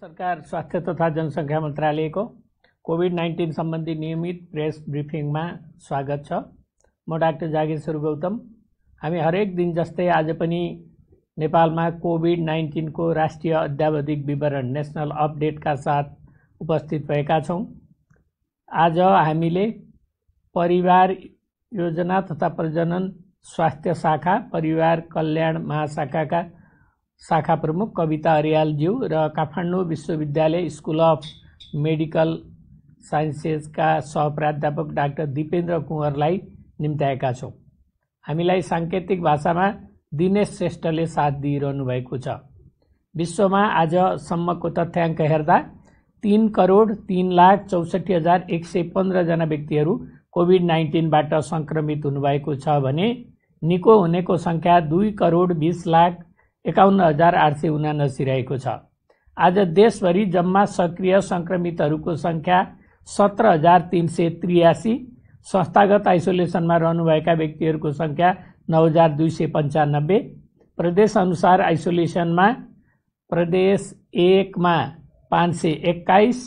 सरकार स्वास्थ्य तथा मंत्रालय को कोविड नाइन्टीन संबंधी नियमित प्रेस ब्रिफिंग में स्वागत है म डाक्टर जागेश्वर गौतम हमी हरेक दिन जस्ते आज में कोविड नाइन्टीन को राष्ट्रीय अध्यावधिक विवरण नेशनल अपडेट का साथ उपस्थित भैया आज हमी परिवार योजना तथा प्रजनन स्वास्थ्य शाखा परिवार कल्याण महाशाखा का शाखा प्रमुख कविता ज्यू र काठमाडौँ विश्वविद्यालय स्कुल अफ मेडिकल साइन्सेसका सहप्राध्यापक डाक्टर दिपेन्द्र कुँवरलाई निम्त्याएका छौँ हामीलाई साङ्केतिक भाषामा दिनेश श्रेष्ठले साथ दिइरहनु भएको छ विश्वमा आजसम्मको तथ्याङ्क हेर्दा तिन करोड तिन लाख चौसठी हजार एक सय पन्ध्रजना व्यक्तिहरू कोभिड नाइन्टिनबाट सङ्क्रमित हुनुभएको छ भने निको हुनेको सङ्ख्या दुई करोड बिस लाख एकाउन्न हजार आठ सय उनासी रहेको छ आज देशभरि जम्मा सक्रिय सङ्क्रमितहरूको सङ्ख्या सत्र हजार तिन सय त्रियासी संस्थागत आइसोलेसनमा रहनुभएका व्यक्तिहरूको सङ्ख्या नौ हजार दुई सय पन्चानब्बे प्रदेशअनुसार आइसोलेसनमा प्रदेश एकमा पाँच सय एक्काइस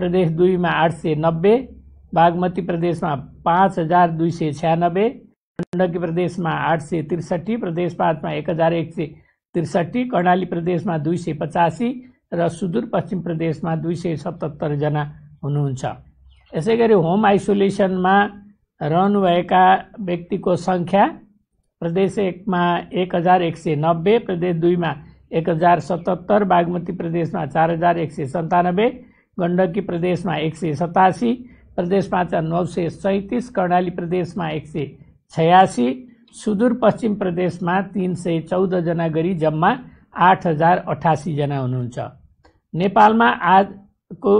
प्रदेश दुईमा आठ सय नब्बे बागमती प्रदेशमा पाँच हजार दुई सय छ्यानब्बे गण्डकी प्रदेशमा आठ सय त्रिसठी प्रदेश पाँचमा एक हजार एक सय त्रिसठी कर्णाली प्रदेशमा दुई सय पचासी र सुदूरपश्चिम प्रदेशमा दुई सय सतहत्तरजना हुनुहुन्छ यसै गरी होम आइसोलेसनमा रहनुभएका व्यक्तिको सङ्ख्या प्रदेश एकमा एक हजार एक सय नब्बे प्रदेश दुईमा एक हजार सतहत्तर बागमती प्रदेशमा चार हजार एक सय सन्तानब्बे गण्डकी प्रदेशमा एक सय सतासी प्रदेश पाँच नौ सय सैँतिस कर्णाली प्रदेशमा एक सय छयासी सुदूरपश्चिम प्रदेशमा तिन सय चौधजना गरी जम्मा आठ हजार अठासीजना हुनुहुन्छ नेपालमा आजको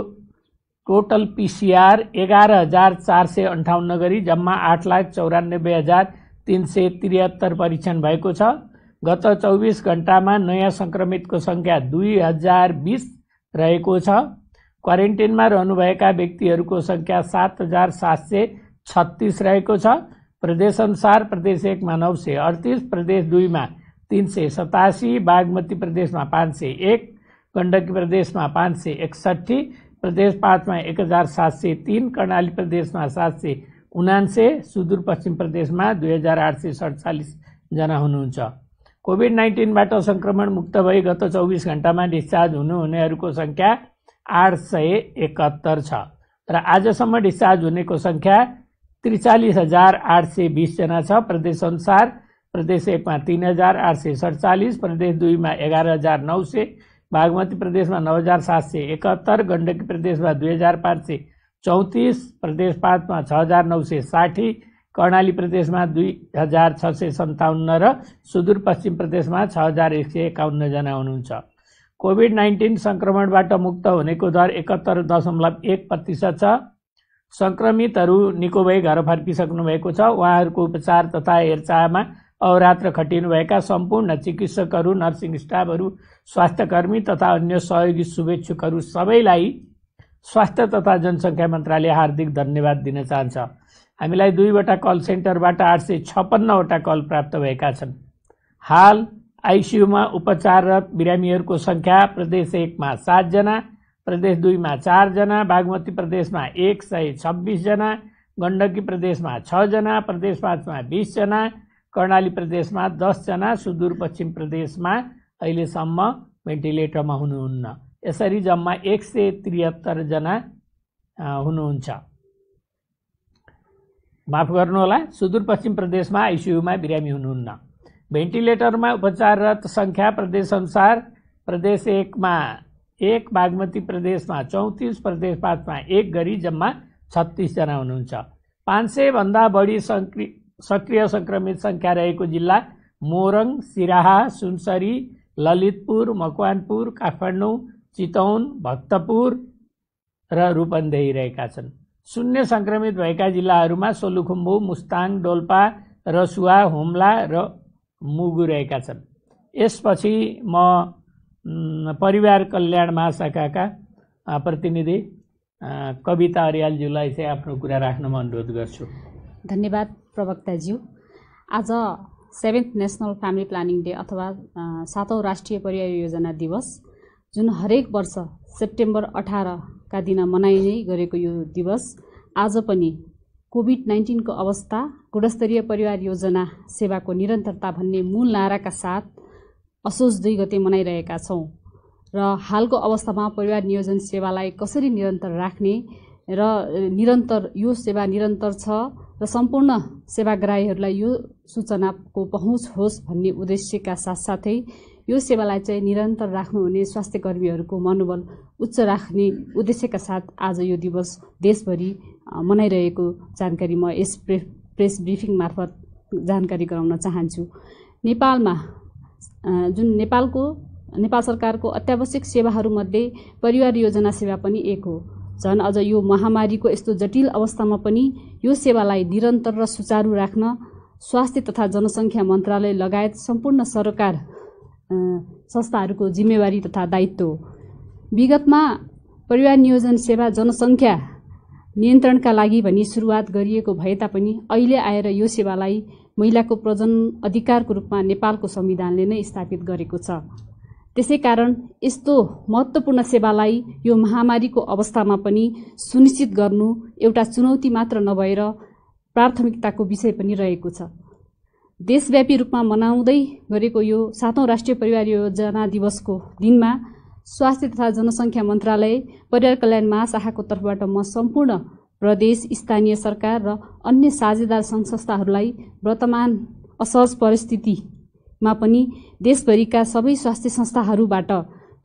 टोटल पिसिआर एघार हजार चार सय अन्ठाउन्न गरी जम्मा आठ लाख चौरानब्बे हजार तिन सय त्रिहत्तर परीक्षण भएको छ गत चौबिस घन्टामा नयाँ सङ्क्रमितको सङ्ख्या दुई हजार बिस रहेको छ क्वारेन्टिनमा रहनुभएका व्यक्तिहरूको सङ्ख्या सात हजार सात सय छत्तिस रहेको छ प्रदेशअनुसार प्रदेश एकमा नौ सय अडतिस प्रदेश दुईमा तिन सय सतासी बागमती प्रदेशमा पाँच सय एक गण्डकी प्रदेशमा पाँच सय एकसट्ठी प्रदेश पाँचमा एक हजार सात सय तिन कर्णाली प्रदेशमा सात सय उनान्से सुदूरपश्चिम प्रदेशमा दुई हजार आठ सय सडचालिसजना हुनुहुन्छ कोभिड नाइन्टिनबाट सङ्क्रमण मुक्त भई गत चौबिस घन्टामा डिस्चार्ज हुनुहुनेहरूको सङ्ख्या आठ सय एकहत्तर छ र आजसम्म डिस्चार्ज हुनेको सङ्ख्या त्रिचालिस हजार आठ सय बिसजना छ प्रदेश अनुसार प्रदेश एकमा तिन हजार आठ सय सडचालिस प्रदेश दुईमा एघार हजार नौ सय बागमती प्रदेशमा नौ हजार सात सय एकहत्तर गण्डकी प्रदेशमा दुई हजार पाँच सय चौतिस प्रदेश पाँचमा छ हजार नौ सय साठी कर्णाली प्रदेशमा दुई हजार छ सय सन्ताउन्न र सुदूरपश्चिम प्रदेशमा छ हजार एक सय एकाउन्नजना हुनुहुन्छ कोभिड नाइन्टिन सङ्क्रमणबाट मुक्त हुनेको दर एकहत्तर दशमलव एक प्रतिशत छ सङ्क्रमितहरू निको भई घर फर्किसक्नु भएको छ उहाँहरूको उपचार तथा हेरचाहमा अवरात्र खटिनुभएका सम्पूर्ण चिकित्सकहरू नर्सिङ स्टाफहरू स्वास्थ्यकर्मी तथा अन्य सहयोगी शुभेच्छुकहरू सबैलाई स्वास्थ्य तथा जनसङ्ख्या मन्त्रालय हार्दिक धन्यवाद दिन चाहन्छ हामीलाई दुईवटा कल सेन्टरबाट आठ सय छप्पन्नवटा कल प्राप्त भएका छन् हाल आइसियुमा उपचाररत बिरामीहरूको सङ्ख्या प्रदेश एकमा सातजना प्रदेश दुईमा चारजना बागमती प्रदेशमा एक सय छब्बिसजना गण्डकी प्रदेशमा छजना प्रदेश पाँचमा बिसजना कर्णाली प्रदेशमा दसजना सुदूरपश्चिम प्रदेशमा अहिलेसम्म भेन्टिलेटरमा हुनुहुन्न यसरी जम्मा एक सय त्रिहत्तरजना हुनुहुन्छ माफ गर्नुहोला सुदूरपश्चिम प्रदेशमा आइसियुमा बिरामी हुनुहुन्न भेन्टिलेटरमा उपचाररत सङ्ख्या प्रदेशअनुसार प्रदेश एकमा एक बागमती प्रदेशमा चौतिस प्रदेश पाँचमा एक गरी जम्मा छत्तिसजना हुनुहुन्छ पाँच सयभन्दा बढी सक्रि सक्रिय सङ्क्रमित सङ्ख्या रहेको जिल्ला मोरङ सिराहा सुनसरी ललितपुर मकवानपुर काठमाडौँ चितौन भक्तपुर र रूपन्देही रहेका छन् शून्य सङ्क्रमित भएका जिल्लाहरूमा सोलुखुम्बु मुस्ताङ डोल्पा रसुवा हुम्ला र मुगु रहेका छन् यसपछि म परिवार कल्याण महाशाखाका प्रतिनिधि कविता अर्यालज्यूलाई चाहिँ आफ्नो कुरा राख्नमा अनुरोध गर्छु धन्यवाद प्रवक्ताज्यू आज seventh national family planning day अथवा सातौँ राष्ट्रिय परिवार योजना दिवस जुन हरेक वर्ष सेप्टेम्बर अठारका दिन मनाइने गरेको यो दिवस आज पनि कोभिड नाइन्टिनको अवस्था गुणस्तरीय परिवार योजना सेवाको निरन्तरता भन्ने मूल नाराका साथ असोज दुई गते मनाइरहेका छौँ र हालको अवस्थामा परिवार नियोजन सेवालाई कसरी निरन्तर राख्ने र निरन्तर यो सेवा निरन्तर छ र सम्पूर्ण सेवाग्राहीहरूलाई यो सूचनाको पहुँच होस् भन्ने उद्देश्यका साथसाथै यो सेवालाई चाहिँ निरन्तर राख्नुहुने स्वास्थ्य कर्मीहरूको मनोबल उच्च राख्ने उद्देश्यका साथ आज यो दिवस देशभरि मनाइरहेको जानकारी म यस प्रेस ब्रिफिङ मार्फत जानकारी गराउन चाहन्छु नेपालमा जुन नेपालको नेपाल सरकारको अत्यावश्यक सेवाहरूमध्ये परिवार योजना सेवा पनि एक हो झन् अझ यो महामारीको यस्तो जटिल अवस्थामा पनि यो सेवालाई निरन्तर र सुचारू राख्न स्वास्थ्य तथा जनसङ्ख्या मन्त्रालय लगायत सम्पूर्ण सरकार संस्थाहरूको जिम्मेवारी तथा दायित्व हो विगतमा परिवार नियोजन सेवा जनसङ्ख्या नियन्त्रणका लागि भनी सुरुवात गरिएको भए तापनि अहिले आएर यो सेवालाई महिलाको प्रजन अधिकारको रूपमा नेपालको संविधानले नै स्थापित गरेको छ त्यसै कारण यस्तो महत्त्वपूर्ण सेवालाई यो महामारीको अवस्थामा पनि सुनिश्चित गर्नु एउटा चुनौती मात्र नभएर प्राथमिकताको विषय पनि रहेको छ देशव्यापी रूपमा मनाउँदै गरेको यो सातौँ राष्ट्रिय परिवार योजना दिवसको दिनमा स्वास्थ्य तथा जनसङ्ख्या मन्त्रालय परिवार कल्याण महाशाखाको तर्फबाट म सम्पूर्ण प्रदेश स्थानीय सरकार र अन्य साझेदार सङ्घ संस्थाहरूलाई वर्तमान असहज परिस्थितिमा पनि देशभरिका सबै स्वास्थ्य संस्थाहरूबाट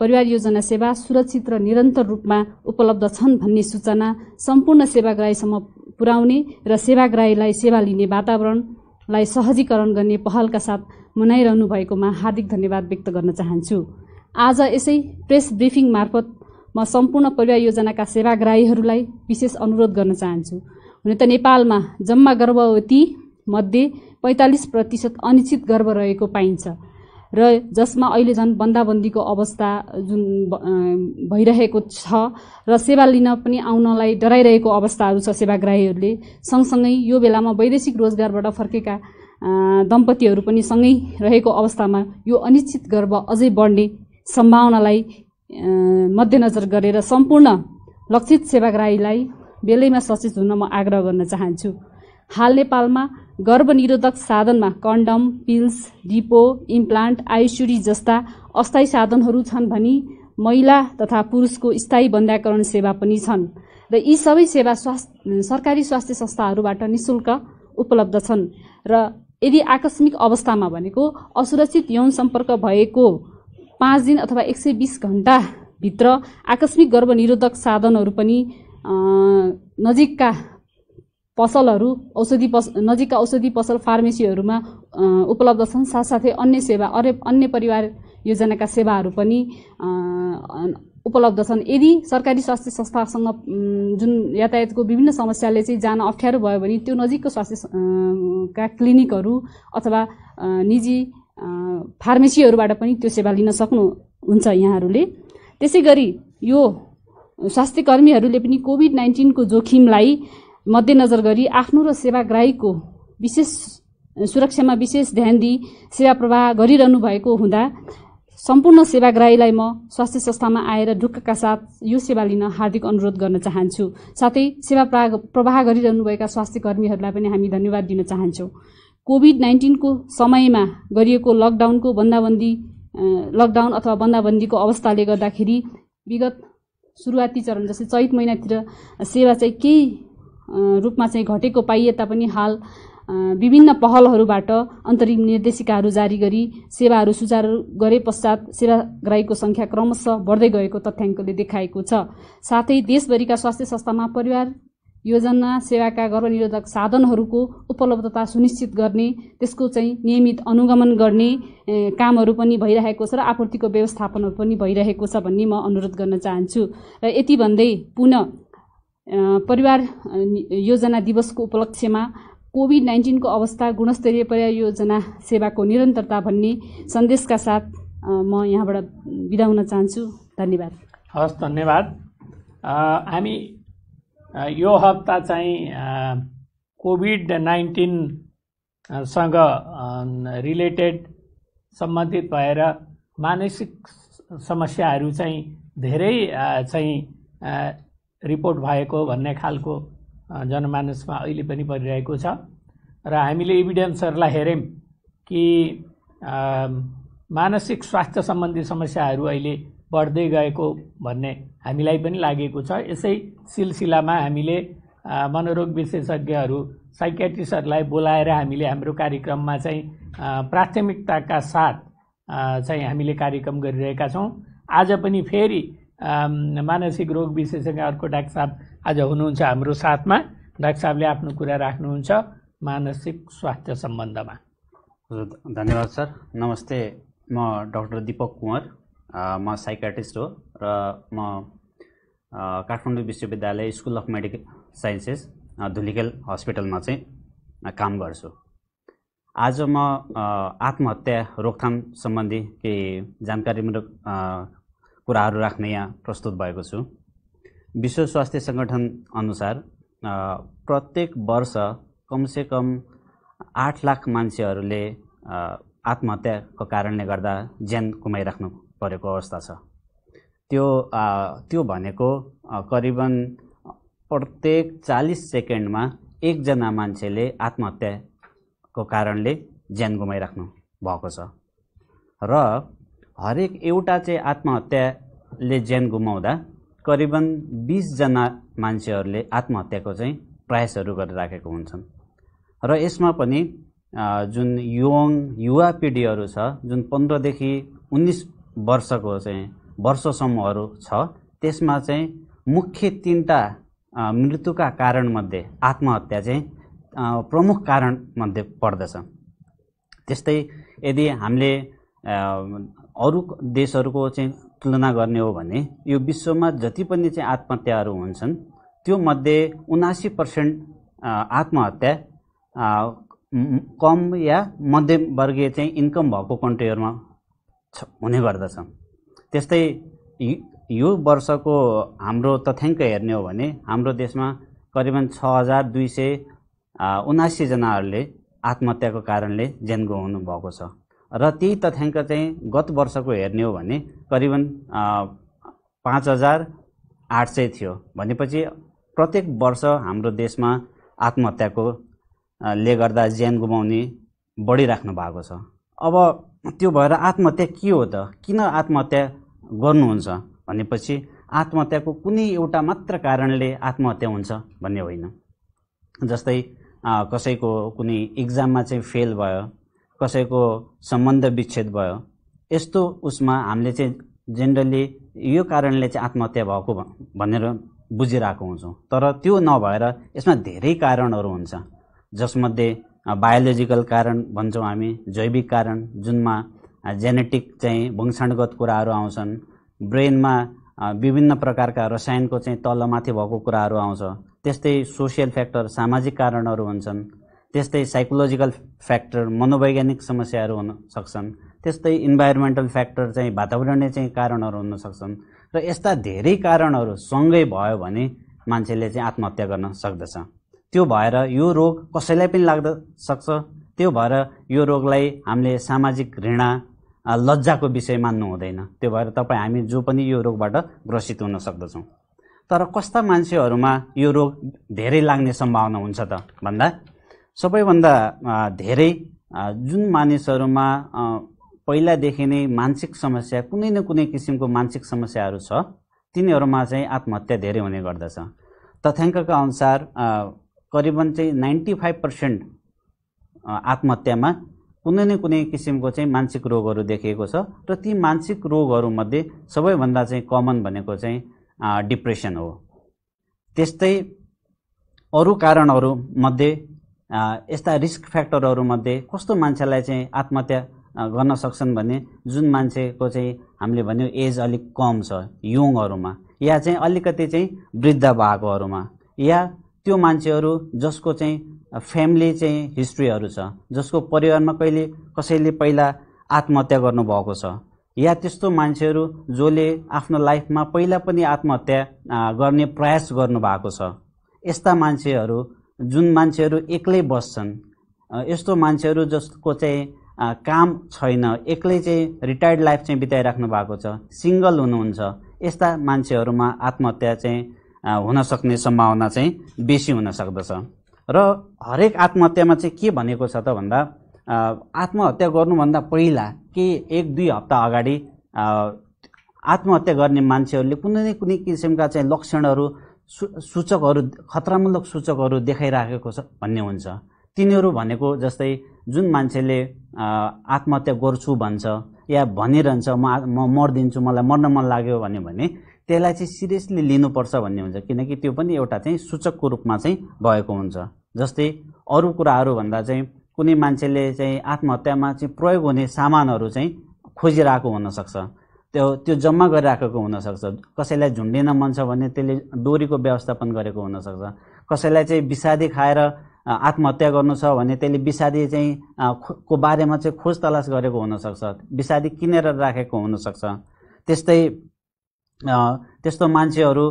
परिवार योजना सेवा सुरक्षित र निरन्तर रूपमा उपलब्ध छन् भन्ने सूचना सम्पूर्ण सेवाग्राहीसम्म पुर्याउने र सेवाग्राहीलाई सेवा लिने वातावरणलाई सहजीकरण गर्ने पहलका साथ मनाइरहनु भएकोमा हार्दिक धन्यवाद व्यक्त गर्न चाहन्छु आज यसै प्रेस ब्रिफिङ मार्फत म सम्पूर्ण परिवार योजनाका सेवाग्राहीहरूलाई विशेष अनुरोध गर्न चाहन्छु हुन त नेपालमा जम्मा गर्भवती मध्ये पैँतालिस प्रतिशत अनिश्चित गर्भ रहेको पाइन्छ र जसमा अहिले झन् बन्दाबन्दीको अवस्था जुन भइरहेको छ र सेवा लिन पनि आउनलाई डराइरहेको अवस्थाहरू छ सेवाग्राहीहरूले सँगसँगै यो बेलामा वैदेशिक रोजगारबाट फर्केका दम्पतिहरू पनि सँगै रहेको अवस्थामा यो अनिश्चित गर्व अझै बढ्ने सम्भावनालाई मध्यनजर गरेर सम्पूर्ण लक्षित सेवाग्राहीलाई बेलैमा सचेत हुन म आग्रह गर्न चाहन्छु हाल नेपालमा गर्भनिरोधक साधनमा कन्डम पिल्स डिपो इम्प्लान्ट आयुसुरी जस्ता अस्थायी साधनहरू छन् भने महिला तथा पुरुषको स्थायी बन्ध्याकरण सेवा पनि छन् र यी सबै सेवा स्वास्थ्य सरकारी स्वास्थ्य संस्थाहरूबाट निशुल्क उपलब्ध छन् र यदि आकस्मिक अवस्थामा भनेको असुरक्षित यौन सम्पर्क भएको पाँच दिन अथवा एक सय बिस घन्टाभित्र आकस्मिक गर्भनिरोधक साधनहरू पनि नजिकका पसलहरू औषधि पस नजिकका औषधि पसल फार्मेसीहरूमा उपलब्ध छन् साथसाथै अन्य सेवा अरे अन्य परिवार योजनाका सेवाहरू पनि उपलब्ध छन् यदि सरकारी स्वास्थ्य संस्थासँग जुन यातायातको विभिन्न समस्याले चाहिँ जान अप्ठ्यारो भयो भने त्यो नजिकको स्वास्थ्य का क्लिनिकहरू अथवा निजी फार्मेसीहरूबाट पनि त्यो सेवा लिन सक्नुहुन्छ यहाँहरूले त्यसै गरी यो स्वास्थ्य कर्मीहरूले पनि कोभिड नाइन्टिनको जोखिमलाई मध्यनजर गरी आफ्नो र सेवाग्राहीको विशेष सुरक्षामा विशेष ध्यान दिई सेवा प्रवाह गरिरहनु भएको हुँदा सम्पूर्ण सेवाग्राहीलाई म स्वास्थ्य संस्थामा आएर ढुक्कका साथ यो सेवा लिन हार्दिक अनुरोध गर्न चाहन्छु साथै सेवा प्रा प्रवाह गरिरहनुभएका स्वास्थ्य कर्मीहरूलाई पनि हामी धन्यवाद दिन चाहन्छौँ कोभिड नाइन्टिनको समयमा गरिएको लकडाउनको बन्दाबन्दी लकडाउन अथवा बन्दाबन्दीको अवस्थाले गर्दाखेरि विगत सुरुवाती चरण जस्तै चैत महिनातिर सेवा चाहिँ केही रूपमा चाहिँ घटेको पाइए तापनि हाल विभिन्न पहलहरूबाट अन्तरिम निर्देशिकाहरू जारी गरी सेवाहरू सुचारू गरे पश्चात सेवाग्राहीको सङ्ख्या क्रमशः बढ्दै गएको तथ्याङ्कले देखाएको छ साथै देशभरिका स्वास्थ्य संस्थामा परिवार योजना सेवाका गर्भनिरोधक साधनहरूको उपलब्धता सुनिश्चित गर्ने त्यसको चाहिँ नियमित अनुगमन गर्ने कामहरू पनि भइरहेको छ र आपूर्तिको व्यवस्थापनहरू पनि भइरहेको छ भन्ने म अनुरोध गर्न चाहन्छु र यति भन्दै पुनः परिवार योजना दिवसको उपलक्ष्यमा कोभिड नाइन्टिनको अवस्था गुणस्तरीय परियोजना सेवाको निरन्तरता भन्ने सन्देशका साथ म यहाँबाट बिदा हुन चाहन्छु धन्यवाद हस् धन्यवाद हामी यो हप्ता चाहिँ कोभिड नाइन्टिनसँग रिलेटेड सम्बन्धित भएर मानसिक समस्याहरू चाहिँ धेरै चाहिँ रिपोर्ट भएको भन्ने खालको जनमानसमा अहिले पनि परिरहेको छ र हामीले इभिडेन्सहरूलाई हेऱ्यौँ कि मानसिक स्वास्थ्य सम्बन्धी समस्याहरू अहिले बढ्दै गएको भन्ने हामीलाई पनि लागेको छ यसै सिलसिलामा हामीले मनोरोग विशेषज्ञहरू साइकेट्रिस्टहरूलाई बोलाएर हामीले हाम्रो कार्यक्रममा चाहिँ प्राथमिकताका साथ चाहिँ हामीले कार्यक्रम गरिरहेका छौँ आज पनि फेरि मानसिक रोग विशेषज्ञ अर्को डाक्टर साहब आज हुनुहुन्छ हाम्रो साथमा डाक्टर साहबले आफ्नो कुरा राख्नुहुन्छ मानसिक स्वास्थ्य सम्बन्धमा धन्यवाद सर नमस्ते म डक्टर दिपक कुँवर म साइकाटिस्ट हो र म काठमाडौँ विश्वविद्यालय school of medical sciences Dhulikhel हस्पिटलमा चाहिँ काम गर्छु आज म आत्महत्या रोकथाम सम्बन्धी केही जानकारीमूलक कुराहरू राख्ने यहाँ प्रस्तुत भएको छु विश्व स्वास्थ्य सङ्गठन अनुसार प्रत्येक वर्ष कमसे कम आठ लाख मान्छेहरूले आत्महत्याको कारणले गर्दा ज्यान गुमाइराख्नु परेको अवस्था छ त्यो त्यो भनेको करिबन प्रत्येक चालिस सेकेन्डमा एकजना मान्छेले आत्महत्याको कारणले ज्यान गुमाइराख्नु भएको छ र हरेक एउटा चाहिँ आत्महत्याले ज्यान गुमाउँदा करिबन बिसजना मान्छेहरूले आत्महत्याको चाहिँ प्रयासहरू गरिराखेको हुन्छन् र यसमा पनि जुन युवाङ युवा पिँढीहरू छ जुन पन्ध्रदेखि उन्नाइस वर्षको चाहिँ वर्ष समूहहरू छ त्यसमा चाहिँ मुख्य तिनवटा मृत्युका कारणमध्ये आत्महत्या चाहिँ प्रमुख कारणमध्ये पर्दछ त्यस्तै यदि हामीले अरू देशहरूको चाहिँ तुलना गर्ने हो भने यो विश्वमा जति पनि चाहिँ आत्महत्याहरू हुन्छन् त्यो मध्ये उनासी पर्सेन्ट आत्महत्या कम या मध्यमवर्गीय चाहिँ इन्कम भएको कन्ट्रीहरूमा हुने गर्दछ त्यस्तै यो वर्षको हाम्रो तथ्याङ्क हेर्ने हो भने हाम्रो देशमा करिबन छ हजार दुई सय उनासीजनाहरूले आत्महत्याको कारणले ज्यान गुमाउनु भएको छ र त्यही तथ्याङ्क चाहिँ गत वर्षको हेर्ने हो भने करिबन पाँच हजार आठ सय थियो भनेपछि प्रत्येक वर्ष हाम्रो देशमा आत्महत्याको ले गर्दा ज्यान गुमाउने बढिराख्नु भएको छ अब त्यो भएर आत्महत्या के हो त किन आत्महत्या गर्नुहुन्छ भनेपछि आत्महत्याको कुनै एउटा मात्र कारणले आत्महत्या हुन्छ भन्ने होइन जस्तै कसैको कुनै इक्जाममा चाहिँ फेल भयो कसैको सम्बन्ध विच्छेद भयो यस्तो उसमा हामीले चाहिँ जेनरली यो कारणले चाहिँ आत्महत्या भएको भनेर बुझिरहेको हुन्छौँ तर त्यो नभएर यसमा धेरै कारणहरू हुन्छ जसमध्ये बायोलोजिकल कारण भन्छौँ हामी जैविक कारण जुनमा जेनेटिक चाहिँ वंशाणुगत कुराहरू आउँछन् ब्रेनमा विभिन्न प्रकारका रसायनको चाहिँ तलमाथि भएको कुराहरू आउँछ त्यस्तै सोसियल फ्याक्टर सामाजिक कारणहरू हुन्छन् त्यस्तै साइकोलोजिकल फ्याक्टर मनोवैज्ञानिक समस्याहरू हुन सक्छन् त्यस्तै इन्भाइरोमेन्टल फ्याक्टर चाहिँ वातावरणीय चाहिँ कारणहरू हुन सक्छन् र यस्ता धेरै कारणहरू सँगै भयो भने मान्छेले चाहिँ आत्महत्या गर्न सक्दछ त्यो भएर यो रोग कसैलाई पनि लाग्न सक्छ त्यो भएर यो रोगलाई हामीले सामाजिक घृणा लज्जाको विषय मान्नु हुँदैन त्यो भएर तपाईँ हामी जो पनि यो रोगबाट ग्रसित हुन सक्दछौँ तर कस्ता मान्छेहरूमा यो रोग धेरै लाग्ने सम्भावना हुन्छ त भन्दा सबैभन्दा धेरै जुन मानिसहरूमा पहिलादेखि नै मानसिक समस्या कुनै न कुनै किसिमको मानसिक समस्याहरू छ तिनीहरूमा चाहिँ आत्महत्या धेरै हुने गर्दछ तथ्याङ्कका अनुसार करिबन चाहिँ नाइन्टी फाइभ पर्सेन्ट आत्महत्यामा कुनै न कुनै किसिमको चाहिँ मानसिक रोगहरू देखिएको छ र ती मानसिक रोगहरूमध्ये सबैभन्दा चाहिँ कमन भनेको चाहिँ डिप्रेसन हो त्यस्तै अरू कारणहरूमध्ये यस्ता रिस्क फ्याक्टरहरूमध्ये कस्तो मान्छेलाई चाहिँ आत्महत्या गर्न सक्छन् भने जुन मान्छेको चाहिँ हामीले भन्यो एज अलिक कम छ यङहरूमा या चाहिँ अलिकति चाहिँ वृद्ध भएकोहरूमा या त्यो मान्छेहरू जसको चाहिँ फ्यामिली चाहिँ हिस्ट्रीहरू छ जसको परिवारमा कहिले कसैले पहिला आत्महत्या गर्नुभएको छ या त्यस्तो मान्छेहरू जसले आफ्नो लाइफमा पहिला पनि आत्महत्या गर्ने प्रयास गर्नुभएको छ यस्ता मान्छेहरू जुन मान्छेहरू एक्लै बस्छन् यस्तो मान्छेहरू जसको चाहिँ काम छैन एक्लै चाहिँ रिटायर्ड लाइफ चाहिँ बिताइराख्नु भएको छ सिङ्गल हुनुहुन्छ यस्ता मान्छेहरूमा आत्महत्या चाहिँ हुन सक्ने सम्भावना चाहिँ बेसी हुन सक्दछ र हरेक आत्महत्यामा चाहिँ के भनेको छ त भन्दा आत्महत्या गर्नुभन्दा पहिला के एक दुई हप्ता अगाडि आत्महत्या गर्ने मान्छेहरूले कुनै न कुनै किसिमका चाहिँ लक्षणहरू सूचकहरू खतरामूलक सूचकहरू देखाइराखेको छ भन्ने हुन्छ तिनीहरू भनेको जस्तै जुन मान्छेले आत्महत्या गर्छु भन्छ या भनिरहन्छ म म मरिदिन्छु मलाई मर्न मन लाग्यो भन्यो भने त्यसलाई चाहिँ सिरियसली लिनुपर्छ भन्ने हुन्छ किनकि त्यो पनि एउटा चाहिँ सूचकको रूपमा चाहिँ भएको हुन्छ जस्तै अरू कुराहरू भन्दा चाहिँ कुनै मान्छेले चाहिँ आत्महत्यामा चाहिँ प्रयोग हुने सामानहरू चाहिँ खोजिरहेको हुनसक्छ त्यो त्यो जम्मा गरिराखेको हुनसक्छ कसैलाई झुन्डिन मन छ भने त्यसले डोरीको व्यवस्थापन गरेको हुनसक्छ कसैलाई चाहिँ विषादी खाएर आत्महत्या गर्नु छ भने त्यसले विषादी चाहिँ को बारेमा चाहिँ खोज तलास गरेको हुनसक्छ विषादी किनेर राखेको हुनसक्छ त्यस्तै त्यस्तो मान्छेहरू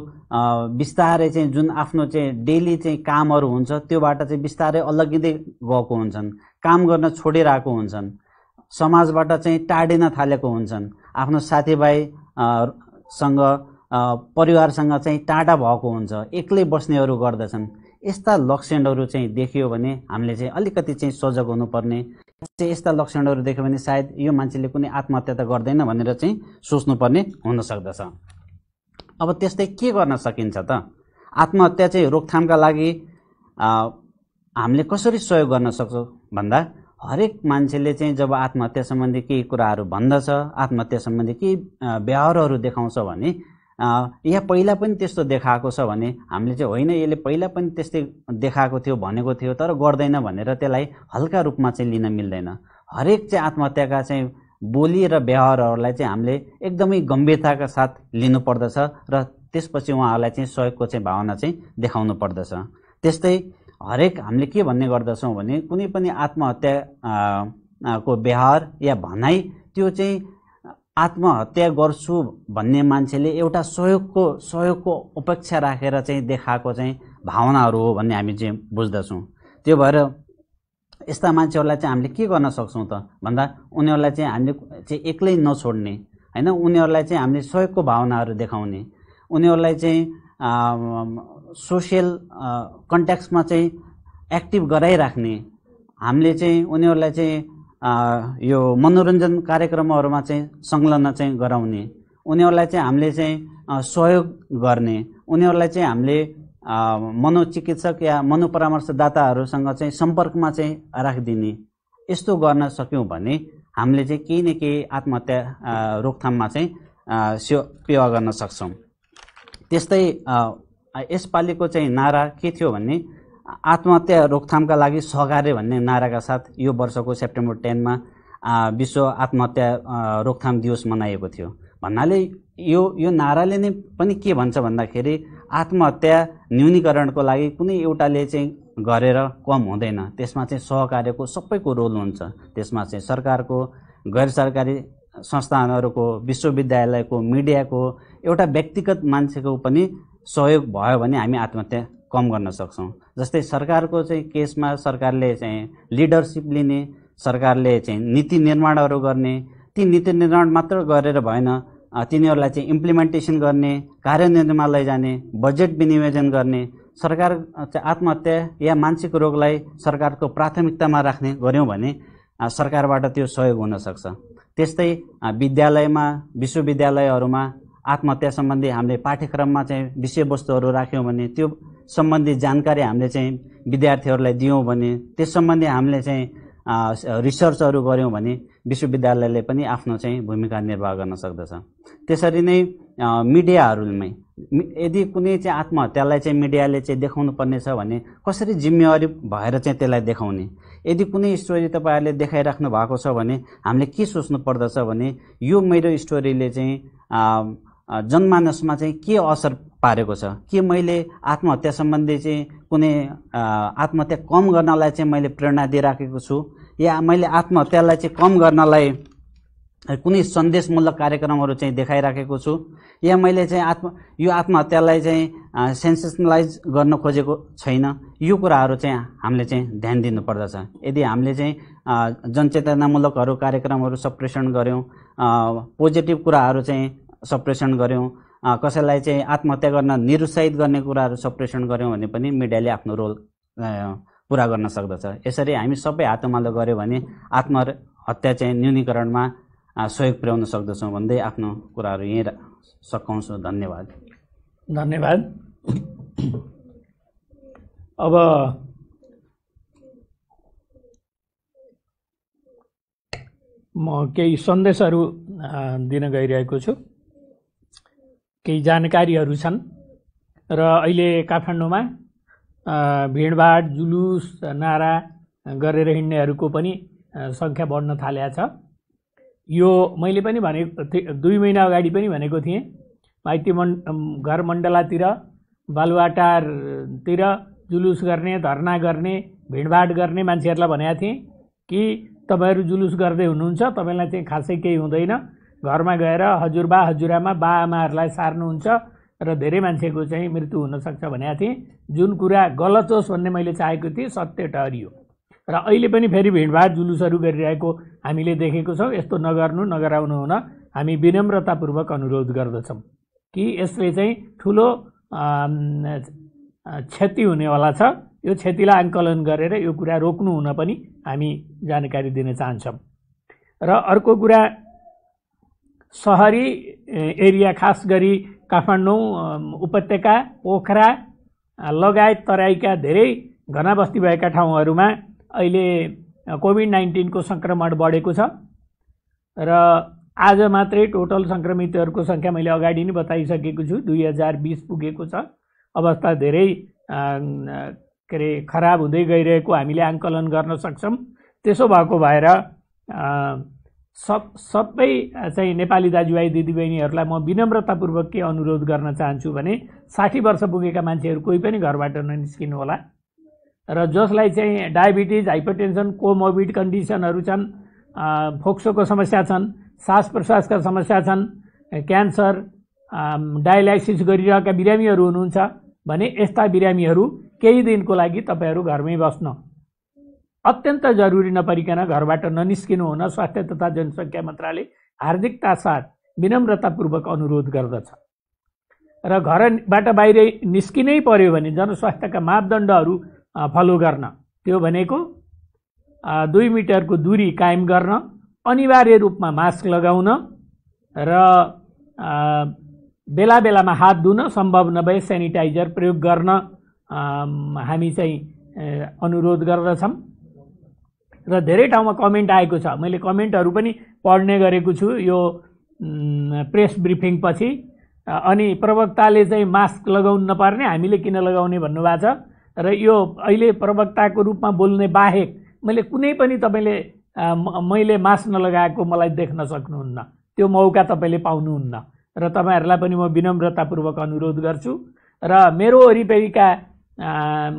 बिस्तारै चाहिँ जुन आफ्नो चाहिँ डेली चाहिँ कामहरू हुन्छ त्योबाट चाहिँ बिस्तारै अलगिँदै गएको हुन्छन् काम गर्न छोडिरहेको हुन्छन् समाजबाट चाहिँ टाढिन थालेको हुन्छन् आफ्नो साथीभाइसँग परिवारसँग चाहिँ टाढा भएको हुन्छ एक्लै बस्नेहरू गर्दछन् यस्ता लक्षणहरू चाहिँ देखियो भने हामीले चाहिँ अलिकति चाहिँ सजग हुनुपर्ने चाहिँ यस्ता लक्षणहरू देख्यो भने सायद यो मान्छेले कुनै आत्महत्या त गर्दैन भनेर चाहिँ सोच्नुपर्ने हुनसक्दछ अब त्यस्तै के गर्न सकिन्छ त आत्महत्या चाहिँ रोकथामका लागि हामीले कसरी सहयोग गर्न सक्छौँ भन्दा हरेक मान्छेले चाहिँ जब आत्महत्या सम्बन्धी केही कुराहरू भन्दछ आत्महत्या सम्बन्धी केही व्यवहारहरू देखाउँछ भने यहाँ पहिला पनि त्यस्तो देखाएको छ भने हामीले चाहिँ होइन यसले पहिला पनि त्यस्तै देखाएको थियो भनेको थियो तर गर्दैन भनेर त्यसलाई हल्का रूपमा चाहिँ लिन मिल्दैन हरेक चाहिँ आत्महत्याका चाहिँ बोली र व्यवहारहरूलाई चाहिँ हामीले एकदमै गम्भीरताका साथ लिनुपर्दछ र त्यसपछि उहाँहरूलाई चाहिँ सहयोगको चाहिँ भावना चाहिँ देखाउनु पर्दछ त्यस्तै हरेक हामीले के भन्ने गर्दछौँ भने कुनै पनि आत्महत्या को व्यवहार या भनाइ त्यो चाहिँ आत्महत्या गर्छु भन्ने मान्छेले एउटा सहयोगको सहयोगको अपेक्षा राखेर चाहिँ देखाएको चाहिँ भावनाहरू हो भन्ने हामी चाहिँ बुझ्दछौँ त्यो भएर यस्ता मान्छेहरूलाई चाहिँ हामीले के गर्न सक्छौँ त भन्दा उनीहरूलाई चाहिँ हामीले चाहिँ एक्लै नछोड्ने होइन उनीहरूलाई चाहिँ हामीले सहयोगको भावनाहरू देखाउने उनीहरूलाई चाहिँ सोसियल कन्ट्याक्समा चाहिँ एक्टिभ गराइराख्ने हामीले चाहिँ उनीहरूलाई चाहिँ यो मनोरञ्जन कार्यक्रमहरूमा चाहिँ संलग्न चाहिँ गराउने उनीहरूलाई चाहिँ हामीले चाहिँ सहयोग गर्ने उनीहरूलाई चाहिँ हामीले मनोचिकित्सक या मनोपरामर्शदाताहरूसँग चाहिँ सम्पर्कमा चाहिँ राखिदिने यस्तो गर्न सक्यौँ भने हामीले चाहिँ केही न केही आत्महत्या रोकथाममा चाहिँ सेवा गर्न सक्छौँ त्यस्तै यसपालिको चाहिँ नारा के थियो भने आत्महत्या रोकथामका लागि सहकार्य भन्ने नाराका साथ यो वर्षको सेप्टेम्बर टेनमा विश्व आत्महत्या रोकथाम दिवस मनाइएको थियो भन्नाले यो यो नाराले नै पनि के भन्छ भन्दाखेरि आत्महत्या न्यूनीकरणको लागि कुनै एउटाले चाहिँ गरेर कम हुँदैन त्यसमा चाहिँ सहकार्यको सबैको रोल हुन्छ त्यसमा चाहिँ सरकारको गैर सरकारी संस्थानहरूको विश्वविद्यालयको मिडियाको एउटा व्यक्तिगत मान्छेको पनि सहयोग भयो भने हामी आत्महत्या कम गर्न सक्छौँ जस्तै सरकारको चाहिँ केसमा सरकारले चाहिँ लिडरसिप लिने सरकारले चाहिँ नीति निर्माणहरू गर्ने ती नीति निर्माण मात्र गरेर भएन तिनीहरूलाई चाहिँ इम्प्लिमेन्टेसन गर्ने कार्यान्वयनमा लैजाने बजेट विनियोजन गर्ने सरकार चाहिँ आत्महत्या या मानसिक रोगलाई सरकारको प्राथमिकतामा राख्ने गऱ्यौँ भने सरकारबाट त्यो सहयोग हुनसक्छ त्यस्तै विद्यालयमा विश्वविद्यालयहरूमा आत्महत्या सम्बन्धी हामीले पाठ्यक्रममा चाहिँ विषयवस्तुहरू राख्यौँ भने त्यो सम्बन्धी जानकारी हामीले चाहिँ विद्यार्थीहरूलाई दियौँ भने त्यस सम्बन्धी हामीले चाहिँ रिसर्चहरू गऱ्यौँ भने विश्वविद्यालयले पनि आफ्नो चाहिँ भूमिका निर्वाह गर्न सक्दछ त्यसरी नै मिडियाहरूमै यदि कुनै चाहिँ आत्महत्यालाई चाहिँ मिडियाले चाहिँ देखाउनु पर्नेछ भने कसरी जिम्मेवारी भएर चाहिँ त्यसलाई देखाउने यदि कुनै स्टोरी तपाईँहरूले देखाइराख्नु भएको छ भने हामीले के सोच्नु पर्दछ भने यो मेरो स्टोरीले चाहिँ जनमानसमा चाहिँ के असर पारेको छ के मैले आत्महत्या सम्बन्धी चाहिँ कुनै आत्महत्या कम गर्नलाई चाहिँ मैले प्रेरणा दिइराखेको छु या मैले आत्महत्यालाई चाहिँ कम गर्नलाई कुनै सन्देशमूलक कार्यक्रमहरू चाहिँ देखाइराखेको छु या मैले चाहिँ आत्म यो आत्महत्यालाई चाहिँ सेन्सेसनलाइज गर्न खोजेको छैन यो कुराहरू चाहिँ हामीले चाहिँ ध्यान दिनुपर्दछ यदि हामीले चाहिँ जनचेतनामूलकहरू कार्यक्रमहरू सप्रेषण गऱ्यौँ पोजिटिभ कुराहरू चाहिँ सप्रेसन गऱ्यौँ कसैलाई चाहिँ आत्महत्या गर्न निरुत्साहित गर्ने कुराहरू सप्रेसन गऱ्यौँ भने पनि मिडियाले आफ्नो रोल पुरा गर्न सक्दछ यसरी हामी सबै हातमालो गऱ्यौँ भने आत्महत्या चाहिँ न्यूनीकरणमा सहयोग पुर्याउन सक्दछौँ भन्दै आफ्नो कुराहरू यहीँ सकाउँछु धन्यवाद धन्यवाद अब म केही सन्देशहरू दिन गइरहेको छु केही जानकारीहरू छन् र अहिले काठमाडौँमा भिडभाड जुलुस नारा गरेर हिँड्नेहरूको पनि सङ्ख्या बढ्न थालेको छ यो मैले पनि भने दुई महिना अगाडि पनि भनेको थिएँ माइती मण्ड घर मण्डलातिर बालुवाटारतिर जुलुस गर्ने धर्ना गर्ने भिडभाड गर्ने मान्छेहरूलाई भनेको थिएँ कि तपाईँहरू जुलुस गर्दै हुनुहुन्छ तपाईँलाई चाहिँ खासै केही हुँदैन घरमा गएर हजुरबा हजुरआमा बा आमाहरूलाई सार्नुहुन्छ र धेरै मान्छेको चाहिँ मृत्यु हुनसक्छ भनेको थिएँ जुन कुरा गलत होस् भन्ने मैले चाहेको थिएँ सत्य टहरियो र अहिले पनि फेरि भिडभाड जुलुसहरू गरिरहेको हामीले देखेको छौँ यस्तो नगर्नु नगराउनु हुन हामी विनम्रतापूर्वक अनुरोध गर्दछौँ कि यसले चाहिँ ठुलो क्षति हुनेवाला छ यो क्षतिलाई आङ्कलन गरेर यो कुरा रोक्नु हुन पनि हामी जानकारी दिन चाहन्छौँ र अर्को कुरा सहरी एरिया खास गरी काठमाडौँ उपत्यका पोखरा लगायत तराईका धेरै घना बस्ती भएका ठाउँहरूमा अहिले कोभिड नाइन्टिनको सङ्क्रमण बढेको छ र आज मात्रै टोटल सङ्क्रमितहरूको सङ्ख्या मैले अगाडि नै बताइसकेको छु दुई हजार बिस पुगेको छ अवस्था धेरै के अरे खराब हुँदै गइरहेको हामीले आङ्कलन गर्न सक्छौँ त्यसो भएको भएर सब सबै चाहिँ नेपाली दाजुभाइ दिदीबहिनीहरूलाई म विनम्रतापूर्वक के अनुरोध गर्न चाहन्छु भने साठी वर्ष पुगेका मान्छेहरू कोही पनि घरबाट ननिस्किनु होला र जसलाई चाहिँ डायबिटिज हाइपरटेन्सन कोमोभिड कन्डिसनहरू छन् फोक्सोको समस्या छन् सास प्रश्वासका समस्या छन् क्यान्सर डायलाइसिस गरिरहेका बिरामीहरू हुनुहुन्छ भने यस्ता बिरामीहरू केही दिनको लागि तपाईँहरू घरमै बस्न अत्यन्त जरुरी नपरिकन घरबाट ननिस्किनु हुन स्वास्थ्य तथा जनसङ्ख्या मन्त्रालय हार्दिकता साथ विनम्रतापूर्वक अनुरोध गर्दछ र घरबाट बाहिर निस्किनै पर्यो भने जनस्वास्थ्यका मापदण्डहरू फलो गर्न त्यो भनेको दुई मिटरको दूरी कायम गर्न अनिवार्य रूपमा मास्क लगाउन र बेला बेलामा हात धुन सम्भव नभए सेनिटाइजर प्रयोग गर्न हामी चाहिँ अनुरोध गर्दछौँ र धेरै ठाउँमा कमेन्ट आएको छ मैले कमेन्टहरू पनि पढ्ने गरेको छु यो प्रेस ब्रिफिङ पछि अनि प्रवक्ताले चाहिँ मास्क लगाउनु नपर्ने हामीले किन लगाउने भन्नुभएको छ र यो अहिले प्रवक्ताको रूपमा बोल्ने बाहेक मैले कुनै पनि तपाईँले मैले मास्क नलगाएको मलाई देख्न सक्नुहुन्न त्यो मौका तपाईँले पाउनुहुन्न र तपाईँहरूलाई पनि म विनम्रतापूर्वक अनुरोध गर्छु र मेरो वरिपरिका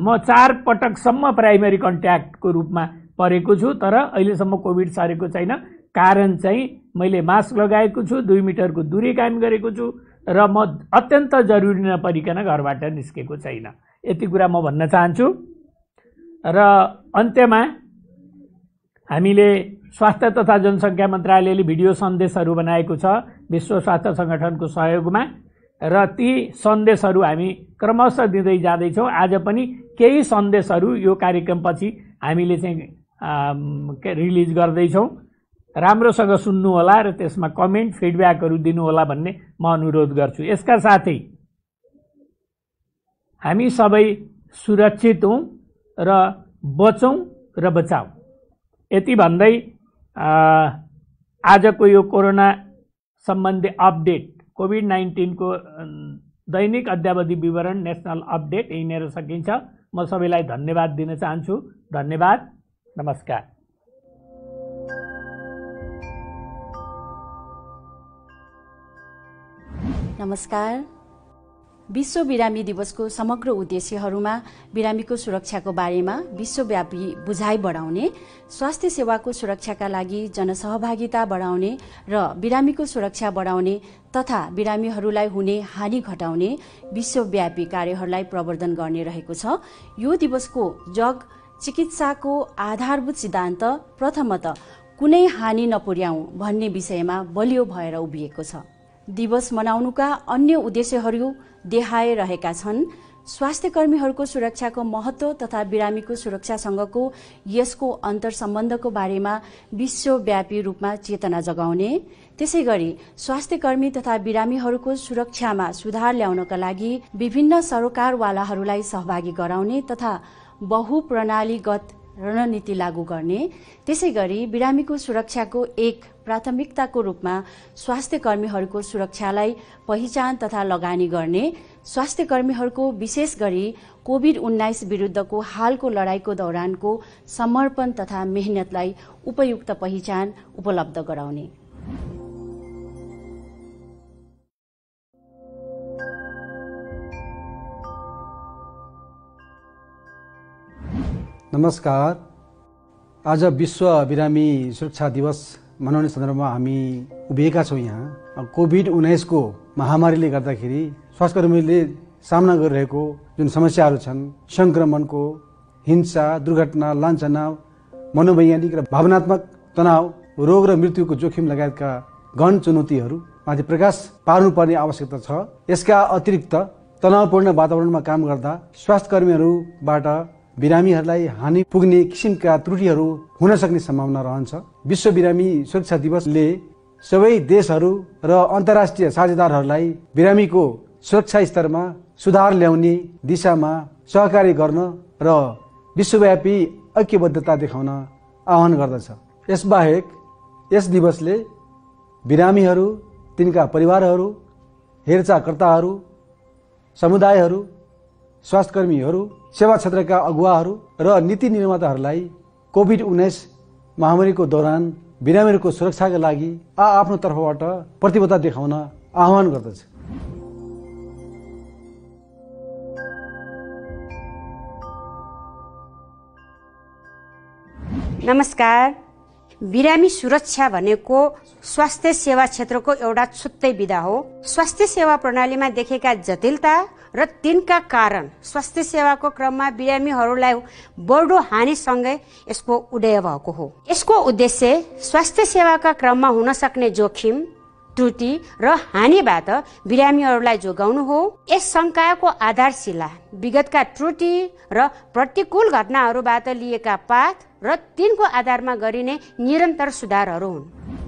म चार पटकसम्म प्राइमेरी कन्ट्याक्टको रूपमा परेको छु तर अहिलेसम्म कोभिड सरेको छैन कारण चाहिँ मैले मास्क लगाएको छु दुई मिटरको दूरी कायम गरेको छु र म अत्यन्त जरुरी नपरिकन घरबाट निस्केको छैन यति कुरा म भन्न चाहन्छु र अन्त्यमा हामीले स्वास्थ्य तथा जनसङ्ख्या मन्त्रालयले भिडियो सन्देशहरू बनाएको छ विश्व स्वास्थ्य सङ्गठनको सहयोगमा र ती सन्देशहरू हामी क्रमशः दिँदै जाँदैछौँ आज पनि केही सन्देशहरू यो कार्यक्रमपछि हामीले चाहिँ रिलिज गर्दैछौँ राम्रोसँग सुन्नुहोला र त्यसमा कमेन्ट फिडब्याकहरू दिनुहोला भन्ने म अनुरोध गर्छु यसका साथै हामी सबै सुरक्षित हौँ र बचौँ र बचाऊ यति भन्दै आजको यो कोरोना सम्बन्धी अपडेट कोभिड नाइन्टिनको दैनिक अध्यावधि विवरण नेसनल अपडेट यहीँनिर सकिन्छ म सबैलाई धन्यवाद दिन चाहन्छु धन्यवाद नमस्कार नमस्कार विश्व बिरामी दिवसको समग्र उद्देश्यहरूमा बिरामीको सुरक्षाको बारेमा विश्वव्यापी बुझाइ बढाउने स्वास्थ्य सेवाको सुरक्षाका लागि जनसहभागिता बढाउने र बिरामीको सुरक्षा बढाउने तथा बिरामीहरूलाई हुने हानि घटाउने विश्वव्यापी कार्यहरूलाई प्रवर्धन गर्ने रहेको छ यो दिवसको जग चिकित्साको आधारभूत सिद्धान्त प्रथमत कुनै हानि नपुर्याउँ भन्ने विषयमा बलियो भएर उभिएको छ दिवस मनाउनुका अन्य उद्देश्यहरू देहाए रहेका छन् स्वास्थ्य कर्मीहरूको सुरक्षाको महत्व तथा बिरामीको सुरक्षासँगको यसको अन्तर सम्बन्धको बारेमा विश्वव्यापी रूपमा चेतना जगाउने त्यसै गरी स्वास्थ्य कर्मी तथा बिरामीहरूको सुरक्षामा सुधार ल्याउनका लागि विभिन्न सरोकारवालाहरूलाई सहभागी गराउने तथा बहुप्रणालीगत रणनीति लागू गर्ने त्यसै गरी बिरामीको सुरक्षाको एक प्राथमिकताको रूपमा स्वास्थ्य कर्मीहरूको सुरक्षालाई पहिचान तथा लगानी गर्ने स्वास्थ्य कर्मीहरूको विशेष गरी कोभिड उन्नाइस विरुद्धको हालको लडाईँको दौरानको समर्पण तथा मेहनतलाई उपयुक्त पहिचान उपलब्ध गराउने नमस्कार आज विश्व बिरामी सुरक्षा दिवस मनाउने सन्दर्भमा हामी उभिएका छौँ यहाँ कोभिड उन्नाइसको महामारीले गर्दाखेरि स्वास्थ्यकर्मीले सामना गरिरहेको जुन समस्याहरू छन् सङ्क्रमणको हिंसा दुर्घटना लान्छना मनोवैज्ञानिक र भावनात्मक तनाव रोग र मृत्युको जोखिम लगायतका गण चुनौतीहरू माथि प्रकाश पार्नुपर्ने आवश्यकता छ यसका अतिरिक्त तनावपूर्ण वातावरणमा काम गर्दा स्वास्थ्यकर्मीहरूबाट बिरामीहरूलाई हानि पुग्ने किसिमका त्रुटिहरू हुन सक्ने सम्भावना रहन्छ विश्व बिरामी सुरक्षा दिवसले सबै देशहरू र अन्तर्राष्ट्रिय साझेदारहरूलाई बिरामीको सुरक्षा स्तरमा सुधार ल्याउने दिशामा सहकार्य गर्न र विश्वव्यापी ऐक्यबद्धता देखाउन आह्वान गर्दछ यसबाहेक यस दिवसले बिरामीहरू तिनका परिवारहरू हेरचाहकर्ताहरू समुदायहरू स्वास्थ्यकर्मीहरू सेवा क्षेत्रका अगुवाहरू र नीति निर्माताहरूलाई कोभिड उन्नाइस महामारीको दौरान बिरामीहरूको सुरक्षाका लागि आ आफ्नो तर्फबाट प्रतिबद्धता देखाउन आह्वान गर्दछ नमस्कार बिरामी सुरक्षा भनेको स्वास्थ्य सेवा क्षेत्रको एउटा छुट्टै विधा हो स्वास्थ्य सेवा प्रणालीमा देखेका जटिलता र तिनका कारण स्वास्थ्य सेवाको क्रममा बिरामीहरूलाई बढो हानिसँगै यसको उदय भएको हो यसको उद्देश्य स्वास्थ्य सेवाका क्रममा हुन सक्ने जोखिम त्रुटि र हानिबाट बिरामीहरूलाई जोगाउनु हो यस शङ्काको आधारशिला विगतका त्रुटि र प्रतिकूल घटनाहरूबाट लिएका पाठ र तिनको आधारमा गरिने निरन्तर सुधारहरू हुन्